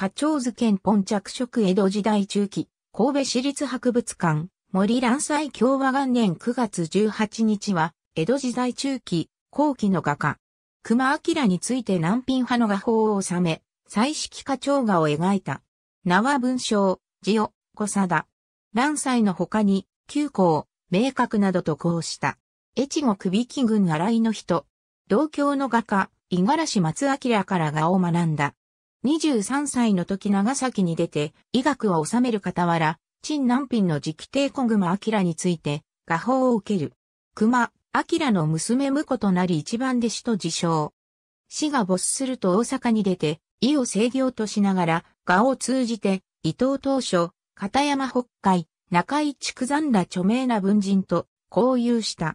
花鳥図兼本着色江戸時代中期、神戸市立博物館、森蘭斎共和元年9月18日は、江戸時代中期、後期の画家。熊明について南品派の画法を収め、彩色花鳥画を描いた。名は文章、字を、小貞。蘭斎の他に、旧校、明確などとこうした。越後首木群新井の人。同郷の画家、五十嵐松明から画を学んだ。23歳の時長崎に出て、医学を治める傍ら、陳南品の直帝小熊明について、画法を受ける。熊、明の娘婿となり一番弟子と自称。死が没すると大阪に出て、意を制御としながら、画を通じて、伊藤当初、片山北海、中井畜山ら著名な文人と交友した。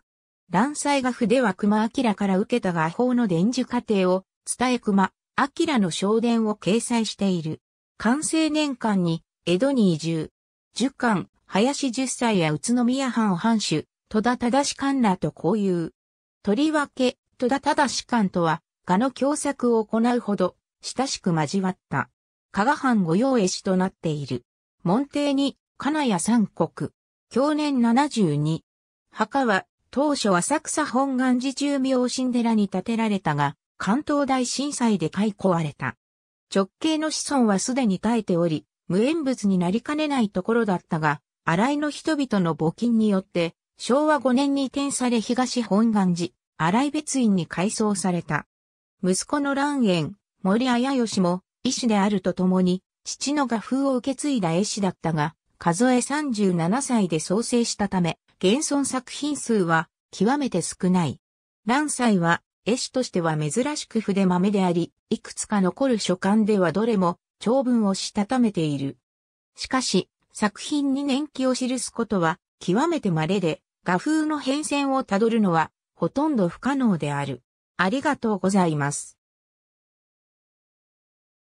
乱斎画筆では熊明から受けた画法の伝授過程を伝え熊アキラの正伝を掲載している。完成年間に、江戸に移住。十巻、林十歳や宇都宮藩藩主、戸田忠官らと交友。とりわけ、戸田忠官とは、画の共作を行うほど、親しく交わった。加賀藩御用絵師となっている。門弟に、金谷三国。去年七十二。墓は、当初浅草本願寺中明神寺に建てられたが、関東大震災で解雇壊れた。直系の子孫はすでに耐えており、無縁物になりかねないところだったが、新井の人々の募金によって、昭和5年に移転され東本願寺、新井別院に改装された。息子の蘭園、森綾義も、医師であるとともに、父の画風を受け継いだ絵師だったが、数え37歳で創生したため、現存作品数は極めて少ない。蘭祭は絵師としては珍しく筆豆であり、いくつか残る書簡ではどれも長文をしたためている。しかし、作品に年季を記すことは極めて稀で、画風の変遷をたどるのはほとんど不可能である。ありがとうございます。